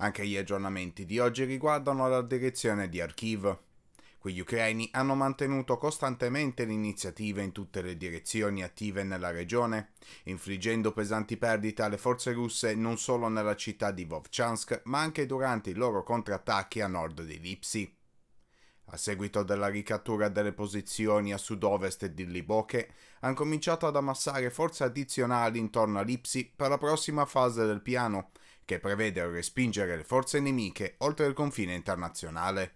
Anche gli aggiornamenti di oggi riguardano la direzione di Arkiv. Quegli ucraini hanno mantenuto costantemente l'iniziativa in tutte le direzioni attive nella regione, infliggendo pesanti perdite alle forze russe non solo nella città di Vovchansk, ma anche durante i loro contrattacchi a nord di Lipsi. A seguito della ricattura delle posizioni a sud-ovest di Liboche, hanno cominciato ad ammassare forze addizionali intorno a Lipsi per la prossima fase del piano, che prevede il respingere le forze nemiche oltre il confine internazionale.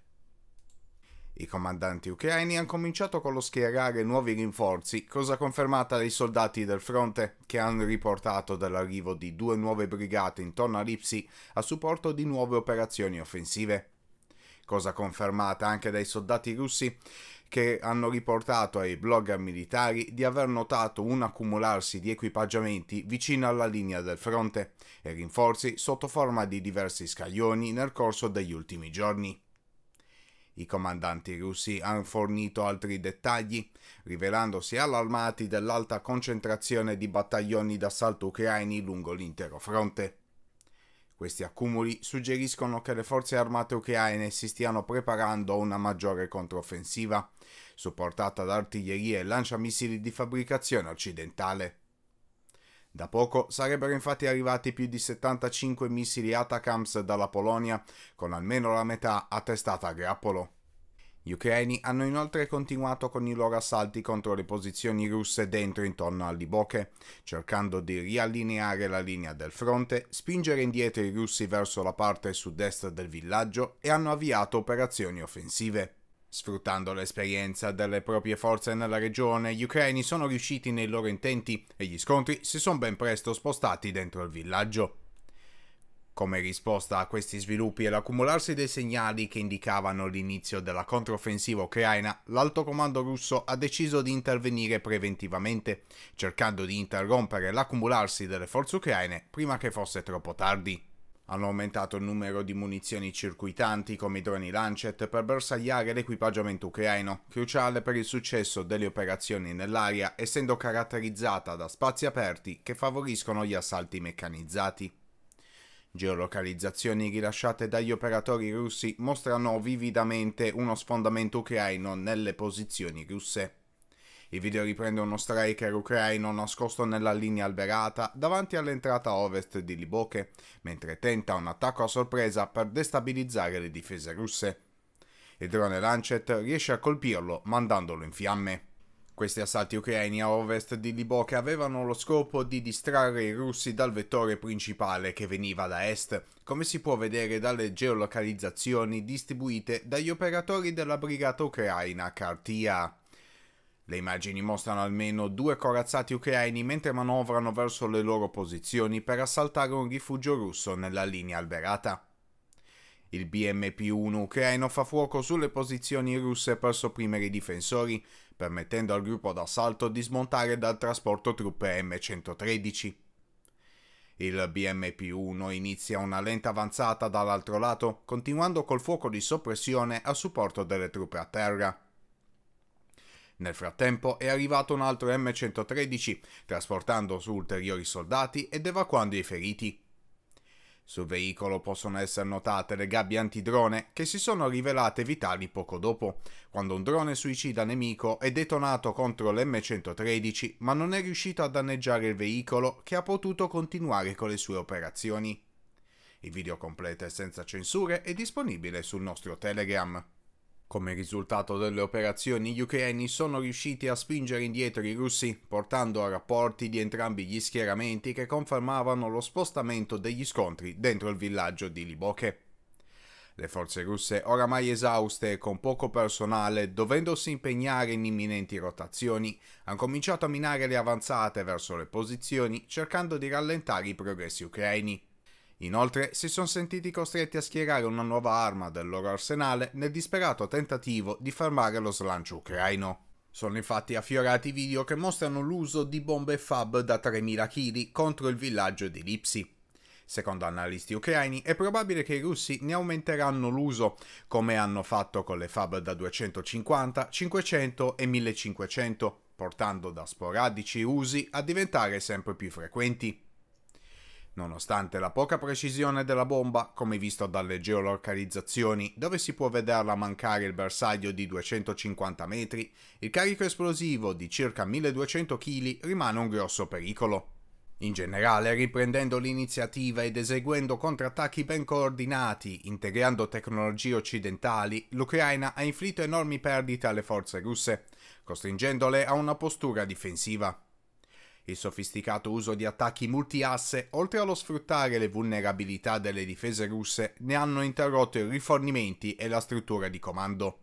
I comandanti ucraini hanno cominciato con lo schierare nuovi rinforzi, cosa confermata dai soldati del fronte, che hanno riportato dell'arrivo di due nuove brigate intorno a Lipsi a supporto di nuove operazioni offensive. Cosa confermata anche dai soldati russi, che hanno riportato ai blogger militari di aver notato un accumularsi di equipaggiamenti vicino alla linea del fronte e rinforzi sotto forma di diversi scaglioni nel corso degli ultimi giorni. I comandanti russi hanno fornito altri dettagli, rivelandosi allarmati dell'alta concentrazione di battaglioni d'assalto ucraini lungo l'intero fronte. Questi accumuli suggeriscono che le forze armate ucraine si stiano preparando a una maggiore controffensiva, supportata da artiglieria e lanciamissili di fabbricazione occidentale. Da poco sarebbero infatti arrivati più di 75 missili Atacams dalla Polonia, con almeno la metà attestata a grappolo. Gli ucraini hanno inoltre continuato con i loro assalti contro le posizioni russe dentro e intorno a Liboche, cercando di riallineare la linea del fronte, spingere indietro i russi verso la parte sud-est del villaggio e hanno avviato operazioni offensive. Sfruttando l'esperienza delle proprie forze nella regione, gli ucraini sono riusciti nei loro intenti e gli scontri si sono ben presto spostati dentro il villaggio. Come risposta a questi sviluppi e l'accumularsi dei segnali che indicavano l'inizio della controffensiva ucraina, l'alto comando russo ha deciso di intervenire preventivamente, cercando di interrompere l'accumularsi delle forze ucraine prima che fosse troppo tardi. Hanno aumentato il numero di munizioni circuitanti come i droni Lancet per bersagliare l'equipaggiamento ucraino, cruciale per il successo delle operazioni nell'area essendo caratterizzata da spazi aperti che favoriscono gli assalti meccanizzati. Geolocalizzazioni rilasciate dagli operatori russi mostrano vividamente uno sfondamento ucraino nelle posizioni russe. Il video riprende uno striker ucraino nascosto nella linea alberata davanti all'entrata ovest di Liboche, mentre tenta un attacco a sorpresa per destabilizzare le difese russe. Il drone Lancet riesce a colpirlo mandandolo in fiamme. Questi assalti ucraini a ovest di Liboke avevano lo scopo di distrarre i russi dal vettore principale che veniva da est, come si può vedere dalle geolocalizzazioni distribuite dagli operatori della brigata ucraina Kartia. Le immagini mostrano almeno due corazzati ucraini mentre manovrano verso le loro posizioni per assaltare un rifugio russo nella linea alberata. Il BMP-1 ucraino fa fuoco sulle posizioni russe per sopprimere i difensori, permettendo al gruppo d'assalto di smontare dal trasporto truppe M113. Il BMP-1 inizia una lenta avanzata dall'altro lato, continuando col fuoco di soppressione a supporto delle truppe a terra. Nel frattempo è arrivato un altro M113, trasportando su ulteriori soldati ed evacuando i feriti. Sul veicolo possono essere notate le gabbie antidrone che si sono rivelate vitali poco dopo, quando un drone suicida nemico è detonato contro l'M113 ma non è riuscito a danneggiare il veicolo che ha potuto continuare con le sue operazioni. Il video completo e senza censure è disponibile sul nostro Telegram. Come risultato delle operazioni, gli ucraini sono riusciti a spingere indietro i russi, portando a rapporti di entrambi gli schieramenti che confermavano lo spostamento degli scontri dentro il villaggio di Liboche. Le forze russe, oramai esauste e con poco personale, dovendosi impegnare in imminenti rotazioni, hanno cominciato a minare le avanzate verso le posizioni, cercando di rallentare i progressi ucraini. Inoltre si sono sentiti costretti a schierare una nuova arma del loro arsenale nel disperato tentativo di fermare lo slancio ucraino. Sono infatti affiorati video che mostrano l'uso di bombe FAB da 3000 kg contro il villaggio di Lipsi. Secondo analisti ucraini è probabile che i russi ne aumenteranno l'uso, come hanno fatto con le FAB da 250, 500 e 1500, portando da sporadici usi a diventare sempre più frequenti. Nonostante la poca precisione della bomba, come visto dalle geolocalizzazioni dove si può vederla mancare il bersaglio di 250 metri, il carico esplosivo di circa 1200 kg rimane un grosso pericolo. In generale, riprendendo l'iniziativa ed eseguendo contrattacchi ben coordinati, integrando tecnologie occidentali, l'Ucraina ha inflitto enormi perdite alle forze russe, costringendole a una postura difensiva. Il sofisticato uso di attacchi multiasse, oltre allo sfruttare le vulnerabilità delle difese russe, ne hanno interrotto i rifornimenti e la struttura di comando.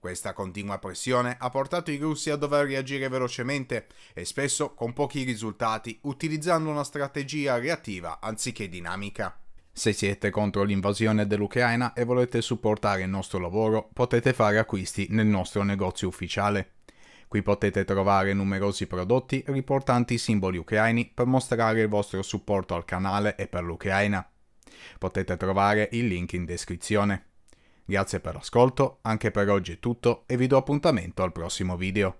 Questa continua pressione ha portato i russi a dover reagire velocemente e spesso con pochi risultati, utilizzando una strategia reattiva anziché dinamica. Se siete contro l'invasione dell'Ucraina e volete supportare il nostro lavoro, potete fare acquisti nel nostro negozio ufficiale. Qui potete trovare numerosi prodotti riportanti i simboli ucraini per mostrare il vostro supporto al canale e per l'Ucraina. Potete trovare il link in descrizione. Grazie per l'ascolto, anche per oggi è tutto e vi do appuntamento al prossimo video.